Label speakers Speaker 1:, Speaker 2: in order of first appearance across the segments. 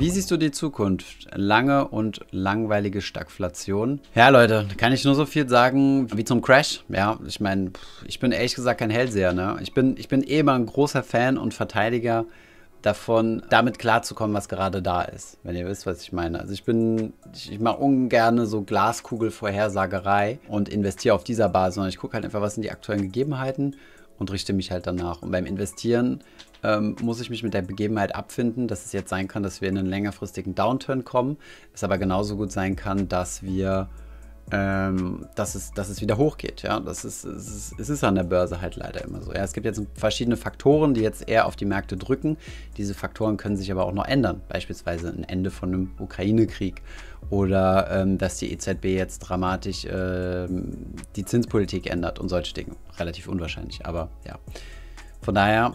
Speaker 1: Wie siehst du die Zukunft? Lange und langweilige Stagflation? Ja, Leute, kann ich nur so viel sagen wie zum Crash. Ja, ich meine, ich bin ehrlich gesagt kein Hellseher. Ne? Ich, bin, ich bin eh immer ein großer Fan und Verteidiger davon, damit klarzukommen, was gerade da ist. Wenn ihr wisst, was ich meine. Also ich bin, ich, ich mache ungern so Glaskugelvorhersagerei und investiere auf dieser Basis, sondern ich gucke halt einfach, was sind die aktuellen Gegebenheiten und richte mich halt danach. Und beim Investieren ähm, muss ich mich mit der Begebenheit abfinden, dass es jetzt sein kann, dass wir in einen längerfristigen Downturn kommen. Es aber genauso gut sein kann, dass wir ähm, dass, es, dass es wieder hochgeht. Ja? Das ist, es, ist, es ist an der Börse halt leider immer so. Ja, es gibt jetzt verschiedene Faktoren, die jetzt eher auf die Märkte drücken. Diese Faktoren können sich aber auch noch ändern. Beispielsweise ein Ende von einem Ukraine-Krieg oder ähm, dass die EZB jetzt dramatisch ähm, die Zinspolitik ändert und solche Dinge. Relativ unwahrscheinlich, aber ja. Von daher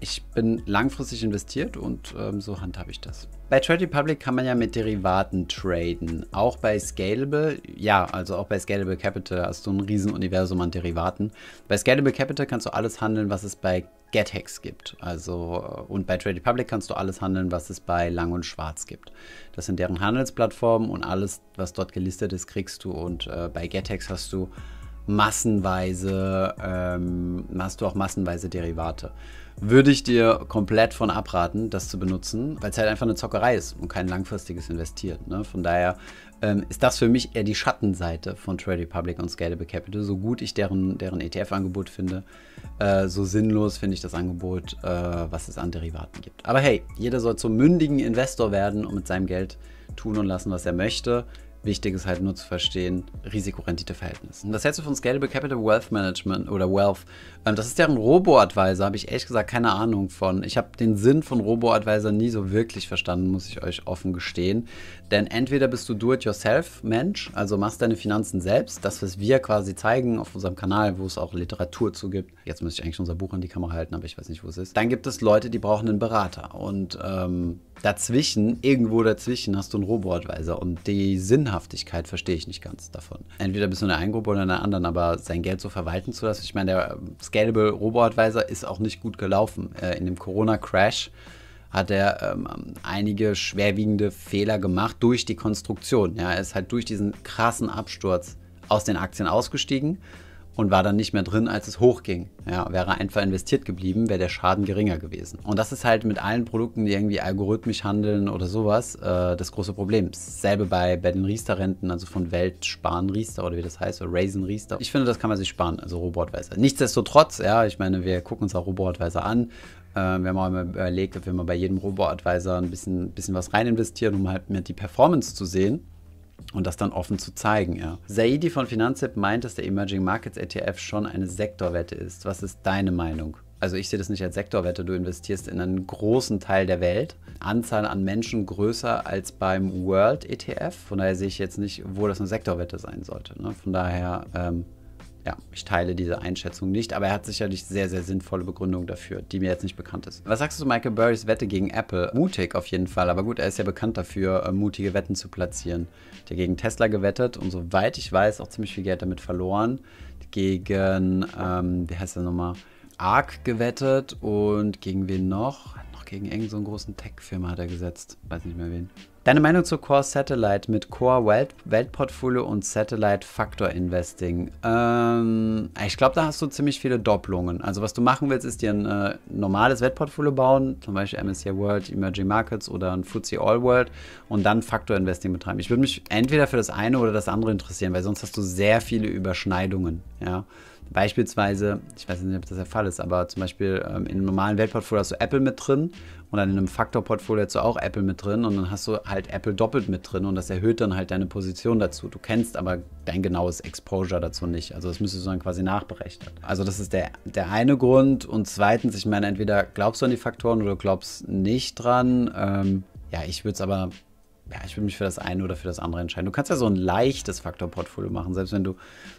Speaker 1: ich bin langfristig investiert und ähm, so handhabe ich das. Bei Trade Republic kann man ja mit Derivaten traden. Auch bei Scalable, ja, also auch bei Scalable Capital hast du ein Riesenuniversum an Derivaten. Bei Scalable Capital kannst du alles handeln, was es bei GetHex gibt. Also, äh, und bei Trade Republic kannst du alles handeln, was es bei Lang und Schwarz gibt. Das sind deren Handelsplattformen und alles, was dort gelistet ist, kriegst du. Und äh, bei GetHex hast du massenweise, ähm, hast du auch massenweise Derivate. Würde ich dir komplett von abraten, das zu benutzen, weil es halt einfach eine Zockerei ist und kein langfristiges Investiert. Ne? Von daher ähm, ist das für mich eher die Schattenseite von Trade Republic und Scalable Capital. So gut ich deren, deren ETF-Angebot finde, äh, so sinnlos finde ich das Angebot, äh, was es an Derivaten gibt. Aber hey, jeder soll zum mündigen Investor werden und mit seinem Geld tun und lassen, was er möchte. Wichtig ist halt nur zu verstehen, Risikorendite-Verhältnis. das hältst du von Scalable Capital Wealth Management oder Wealth? Ähm, das ist deren Robo-Advisor, habe ich ehrlich gesagt keine Ahnung von. Ich habe den Sinn von Robo-Advisor nie so wirklich verstanden, muss ich euch offen gestehen. Denn entweder bist du Do-it-yourself-Mensch, also machst deine Finanzen selbst, das, was wir quasi zeigen auf unserem Kanal, wo es auch Literatur zu gibt. Jetzt müsste ich eigentlich unser Buch in die Kamera halten, aber ich weiß nicht, wo es ist. Dann gibt es Leute, die brauchen einen Berater. Und ähm, dazwischen, irgendwo dazwischen, hast du einen Robo-Advisor. Und die sind Sinnhaftigkeit verstehe ich nicht ganz davon. Entweder bist du in der einen Gruppe oder in der anderen, aber sein Geld so verwalten zu lassen. Ich meine, der äh, Scalable Robo-Advisor ist auch nicht gut gelaufen. Äh, in dem Corona-Crash hat er ähm, einige schwerwiegende Fehler gemacht durch die Konstruktion. Ja, er ist halt durch diesen krassen Absturz aus den Aktien ausgestiegen und war dann nicht mehr drin, als es hochging. Ja, wäre einfach investiert geblieben, wäre der Schaden geringer gewesen. Und das ist halt mit allen Produkten, die irgendwie algorithmisch handeln oder sowas, äh, das große Problem. Dasselbe bei, bei den Riester-Renten, also von Welt sparen Riester oder wie das heißt, oder Raisin Riester. Ich finde, das kann man sich sparen, also Robotweiser. Nichtsdestotrotz, ja, ich meine, wir gucken uns auch Robotweiser an. Äh, wir haben auch immer überlegt, ob wir mal bei jedem Robo-Advisor ein bisschen, bisschen was rein investieren, um halt mehr die Performance zu sehen und das dann offen zu zeigen. Ja. Saidi von Finanztipp meint, dass der Emerging Markets ETF schon eine Sektorwette ist. Was ist deine Meinung? Also ich sehe das nicht als Sektorwette, du investierst in einen großen Teil der Welt, Anzahl an Menschen größer als beim World ETF. Von daher sehe ich jetzt nicht, wo das eine Sektorwette sein sollte. Ne? Von daher ähm, ja, ich teile diese Einschätzung nicht, aber er hat sicherlich sehr, sehr sinnvolle Begründung dafür, die mir jetzt nicht bekannt ist. Was sagst du zu Michael Burrys Wette gegen Apple? Mutig auf jeden Fall, aber gut, er ist ja bekannt dafür, äh, mutige Wetten zu platzieren. Der gegen Tesla gewettet und soweit ich weiß, auch ziemlich viel Geld damit verloren. Gegen, ähm, wie heißt er nochmal? Arc gewettet und gegen wen noch? Noch gegen irgendeinen so großen Tech-Firma hat er gesetzt. Weiß nicht mehr wen. Deine Meinung zu Core Satellite mit Core Weltportfolio und Satellite Factor Investing? Ähm, ich glaube, da hast du ziemlich viele Doppelungen. Also was du machen willst, ist dir ein äh, normales Weltportfolio bauen, zum Beispiel MSCI World, Emerging Markets oder ein FTSE All World und dann Factor Investing betreiben. Ich würde mich entweder für das eine oder das andere interessieren, weil sonst hast du sehr viele Überschneidungen. Ja? Beispielsweise, ich weiß nicht, ob das der Fall ist, aber zum Beispiel ähm, in einem normalen Weltportfolio hast du Apple mit drin und dann in einem Faktorportfolio hast du auch Apple mit drin und dann hast du halt Apple doppelt mit drin und das erhöht dann halt deine Position dazu. Du kennst aber dein genaues Exposure dazu nicht. Also das müsstest du dann quasi nachberechnen. Also das ist der, der eine Grund und zweitens, ich meine, entweder glaubst du an die Faktoren oder glaubst nicht dran. Ähm, ja, ich würde es aber ja, ich will mich für das eine oder für das andere entscheiden. Du kannst ja so ein leichtes Faktorportfolio machen, selbst wenn du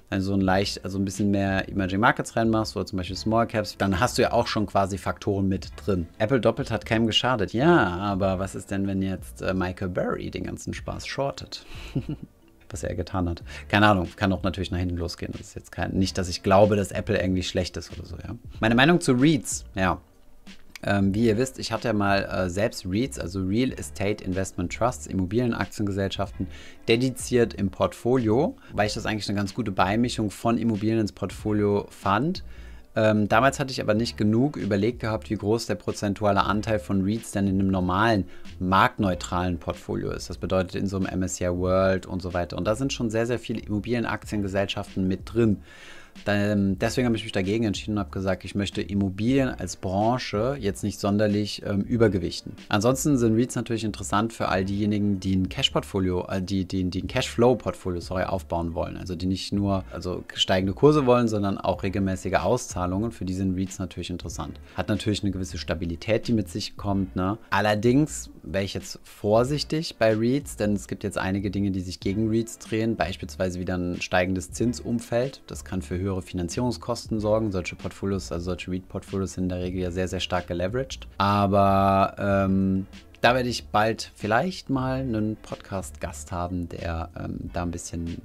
Speaker 1: dann so ein leicht, also ein bisschen mehr Emerging Markets reinmachst oder zum Beispiel Small Caps, dann hast du ja auch schon quasi Faktoren mit drin. Apple doppelt hat keinem geschadet. Ja, aber was ist denn, wenn jetzt äh, Michael Burry den ganzen Spaß shortet? was er getan hat. Keine Ahnung, kann auch natürlich nach hinten losgehen. Das ist jetzt kein, nicht, dass ich glaube, dass Apple irgendwie schlecht ist oder so, ja. Meine Meinung zu Reads, ja. Ähm, wie ihr wisst, ich hatte ja mal äh, selbst REITs, also Real Estate Investment Trusts, Immobilienaktiengesellschaften, dediziert im Portfolio, weil ich das eigentlich eine ganz gute Beimischung von Immobilien ins Portfolio fand. Ähm, damals hatte ich aber nicht genug überlegt gehabt, wie groß der prozentuale Anteil von REITs denn in einem normalen, marktneutralen Portfolio ist. Das bedeutet in so einem MSCI World und so weiter. Und da sind schon sehr, sehr viele Immobilienaktiengesellschaften mit drin. Dann, ähm, deswegen habe ich mich dagegen entschieden und habe gesagt, ich möchte Immobilien als Branche jetzt nicht sonderlich ähm, übergewichten. Ansonsten sind REITs natürlich interessant für all diejenigen, die ein Cash-Portfolio, äh, die, die, die ein Cashflow-Portfolio, sorry, aufbauen wollen. Also die nicht nur also steigende Kurse wollen, sondern auch regelmäßige Auszahlungen. Für die sind REITs natürlich interessant. Hat natürlich eine gewisse Stabilität, die mit sich kommt. Ne? Allerdings wäre ich jetzt vorsichtig bei REITs, denn es gibt jetzt einige Dinge, die sich gegen REITs drehen, beispielsweise wieder ein steigendes Zinsumfeld. Das kann für höhere Finanzierungskosten sorgen. Solche Portfolios, also solche REIT-Portfolios sind in der Regel ja sehr, sehr stark geleveraged. Aber ähm, da werde ich bald vielleicht mal einen Podcast-Gast haben, der ähm, da ein bisschen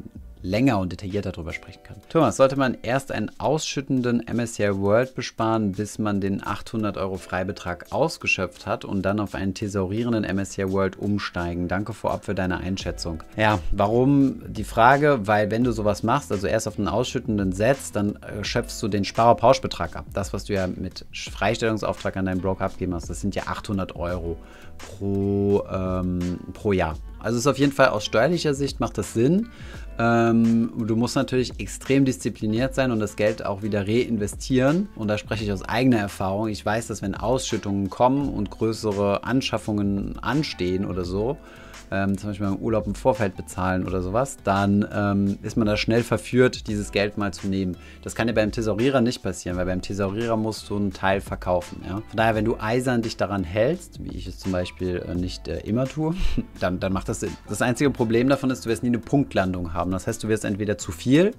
Speaker 1: länger und detaillierter darüber sprechen kann. Thomas, sollte man erst einen ausschüttenden MSCI World besparen, bis man den 800 Euro Freibetrag ausgeschöpft hat und dann auf einen thesaurierenden MSCI World umsteigen? Danke vorab für deine Einschätzung. Ja, warum die Frage? Weil wenn du sowas machst, also erst auf einen ausschüttenden setzt, dann äh, schöpfst du den Sparerpauschbetrag ab. Das, was du ja mit Freistellungsauftrag an deinen Broker abgeben hast, das sind ja 800 Euro pro, ähm, pro Jahr. Also ist auf jeden Fall aus steuerlicher Sicht macht das Sinn. Ähm, du musst natürlich extrem diszipliniert sein und das Geld auch wieder reinvestieren. Und da spreche ich aus eigener Erfahrung. Ich weiß, dass wenn Ausschüttungen kommen und größere Anschaffungen anstehen oder so, ähm, zum Beispiel beim Urlaub im Vorfeld bezahlen oder sowas, dann ähm, ist man da schnell verführt, dieses Geld mal zu nehmen. Das kann dir beim Thesaurierer nicht passieren, weil beim Thesaurierer musst du einen Teil verkaufen. Ja? Von daher, wenn du eisern dich daran hältst, wie ich es zum Beispiel äh, nicht äh, immer tue, dann, dann macht das Sinn. Das einzige Problem davon ist, du wirst nie eine Punktlandung haben. Das heißt, du wirst entweder zu viel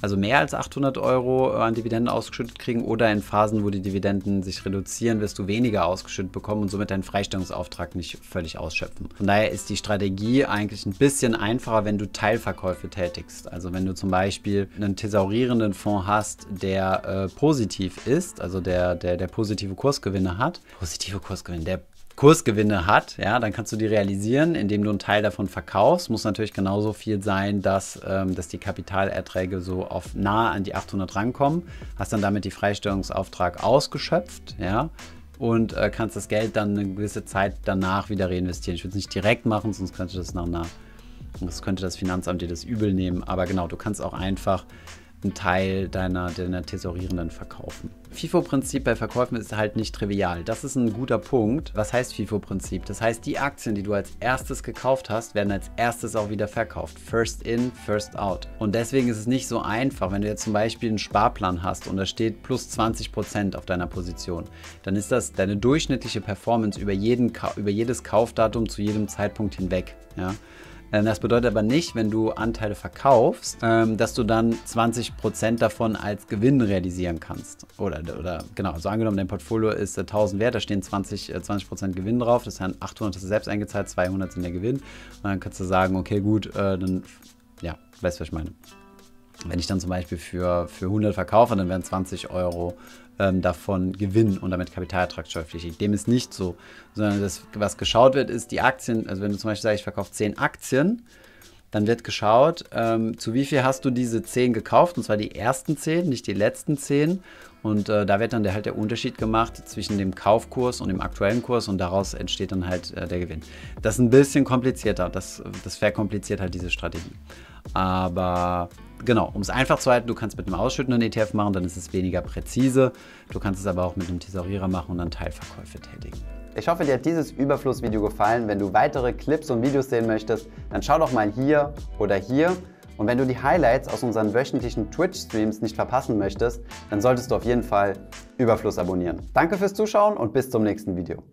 Speaker 1: also mehr als 800 Euro an Dividenden ausgeschüttet kriegen oder in Phasen, wo die Dividenden sich reduzieren, wirst du weniger ausgeschüttet bekommen und somit deinen Freistellungsauftrag nicht völlig ausschöpfen. Von daher ist die Strategie eigentlich ein bisschen einfacher, wenn du Teilverkäufe tätigst. Also wenn du zum Beispiel einen thesaurierenden Fonds hast, der äh, positiv ist, also der, der, der positive Kursgewinne hat. Positive Kursgewinne, der Kursgewinne hat, ja, dann kannst du die realisieren, indem du einen Teil davon verkaufst. Muss natürlich genauso viel sein, dass, ähm, dass die Kapitalerträge so auf nahe an die 800 rankommen. Hast dann damit die Freistellungsauftrag ausgeschöpft, ja, und äh, kannst das Geld dann eine gewisse Zeit danach wieder reinvestieren. Ich würde es nicht direkt machen, sonst könnte das nach einer, das könnte das Finanzamt dir das übel nehmen. Aber genau, du kannst auch einfach einen Teil deiner, deiner Tesorierenden verkaufen. FIFO-Prinzip bei Verkäufen ist halt nicht trivial. Das ist ein guter Punkt. Was heißt FIFO-Prinzip? Das heißt, die Aktien, die du als erstes gekauft hast, werden als erstes auch wieder verkauft. First in, first out. Und deswegen ist es nicht so einfach, wenn du jetzt zum Beispiel einen Sparplan hast und da steht plus 20% auf deiner Position, dann ist das deine durchschnittliche Performance über, jeden, über jedes Kaufdatum zu jedem Zeitpunkt hinweg. Ja? Äh, das bedeutet aber nicht, wenn du Anteile verkaufst, ähm, dass du dann 20% davon als Gewinn realisieren kannst. Oder, oder genau, also angenommen, dein Portfolio ist 1000 äh, wert, da stehen 20, 20% äh, Gewinn drauf, das sind 800 hast du selbst eingezahlt, 200 sind der Gewinn. Und dann kannst du sagen, okay, gut, dann, ja, weißt du, was ich meine. Wenn ich dann zum Beispiel für, für 100 verkaufe, dann werden 20 Euro ähm, davon Gewinn und damit kapitalertragssteuerpflichtig. Dem ist nicht so, sondern das, was geschaut wird, ist die Aktien. Also wenn du zum Beispiel sagst, ich verkaufe 10 Aktien, dann wird geschaut, ähm, zu wie viel hast du diese 10 gekauft, und zwar die ersten 10, nicht die letzten 10. Und äh, da wird dann der, halt der Unterschied gemacht zwischen dem Kaufkurs und dem aktuellen Kurs und daraus entsteht dann halt äh, der Gewinn. Das ist ein bisschen komplizierter, das, das verkompliziert halt diese Strategie. Aber genau, um es einfach zu halten, du kannst mit einem ausschüttenden ETF machen, dann ist es weniger präzise. Du kannst es aber auch mit einem Tesorierer machen und dann Teilverkäufe tätigen. Ich hoffe, dir hat dieses Überflussvideo gefallen. Wenn du weitere Clips und Videos sehen möchtest, dann schau doch mal hier oder hier. Und wenn du die Highlights aus unseren wöchentlichen Twitch-Streams nicht verpassen möchtest, dann solltest du auf jeden Fall Überfluss abonnieren. Danke fürs Zuschauen und bis zum nächsten Video.